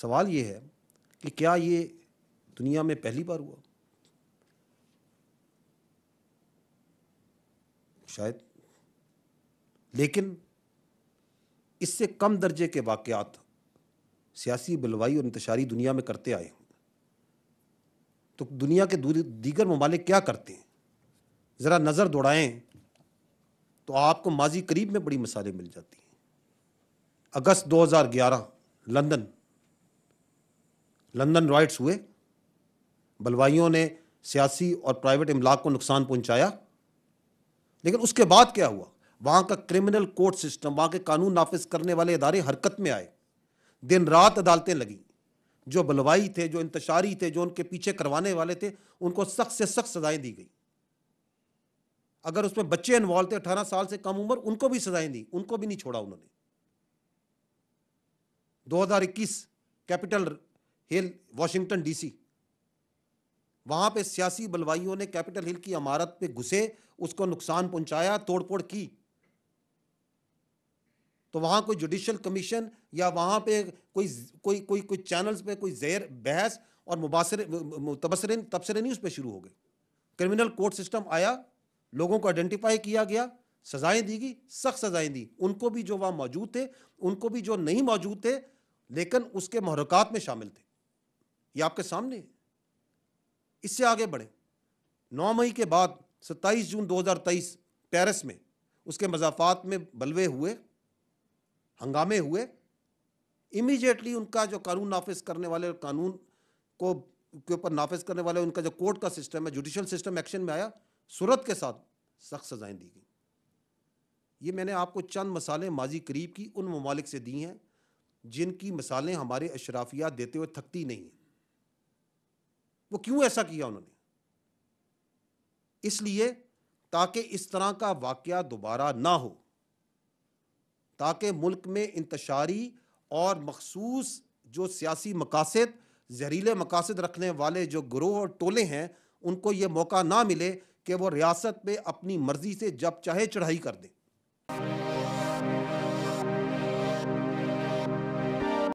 सवाल ये है कि क्या ये दुनिया में पहली बार हुआ शायद लेकिन इससे कम दर्जे के वाक़ात सियासी बलवाई और इंतशारी दुनिया में करते आए हैं तो दुनिया के दीगर ममालिक क्या करते हैं ज़रा नज़र दौड़ाएं तो आपको माजी करीब में बड़ी मिसालें मिल जाती हैं अगस्त 2011 लंदन लंदन राइट्स हुए बलवाइयों ने सियासी और प्राइवेट इमलाक को नुकसान पहुंचाया लेकिन उसके बाद क्या हुआ वहां का क्रिमिनल कोर्ट सिस्टम वहां के कानून नाफिज करने वाले इदारे हरकत में आए दिन रात अदालतें लगी जो बलवाई थे जो इंतशारी थे जो उनके पीछे करवाने वाले थे उनको सख्त से सख्त सजाएं दी गई अगर उसमें बच्चे इन्वॉल्व थे अठारह साल से कम उम्र उनको भी सजाएं दी उनको भी नहीं छोड़ा उन्होंने 2021 कैपिटल हिल वॉशिंगटन डीसी वहां पे सियासी बलवाइयों ने कैपिटल हिल की इमारत पे घुसे उसको नुकसान पहुंचाया तोड़फोड़ की तो वहां कोई जुडिशल कमीशन या वहां पे कोई कोई कोई कोई चैनल्स पे कोई जहर बहस और मुबासरे तबसरे तबसरे नहीं उस पर शुरू हो गए क्रिमिनल कोर्ट सिस्टम आया लोगों को आइडेंटिफाई किया गया सजाएं दी गई सख्त सजाएं दी उनको भी जो वहाँ मौजूद थे उनको भी जो नहीं मौजूद थे लेकिन उसके महरकत में शामिल थे ये आपके सामने है इससे आगे बढ़े नौ मई के बाद 27 जून 2023 पेरिस में उसके मजाफात में बलवे हुए हंगामे हुए इमीजिएटली उनका जो कानून नाफिज करने वाले कानून को के ऊपर नाफिज करने वाले उनका जो कोर्ट का सिस्टम है जुडिशल सिस्टम एक्शन में आया सूरत के साथ सख्त सजाएं दी गई ये मैंने आपको चंद मसालें माजी करीब की उन ममालिक से दी हैं जिनकी मसालें हमारे अशराफियात देते हुए थकती नहीं हैं वो क्यों ऐसा किया उन्होंने इसलिए ताकि इस तरह का वाक्य दोबारा ना हो ताकि मुल्क में इंतशारी और मखसूस जो सियासी मकासद जहरीले मकासद रखने वाले जो ग्रोह और टोले हैं उनको ये मौका ना मिले कि वो रियासत में अपनी मर्ज़ी से जब चाहे चढ़ाई कर दें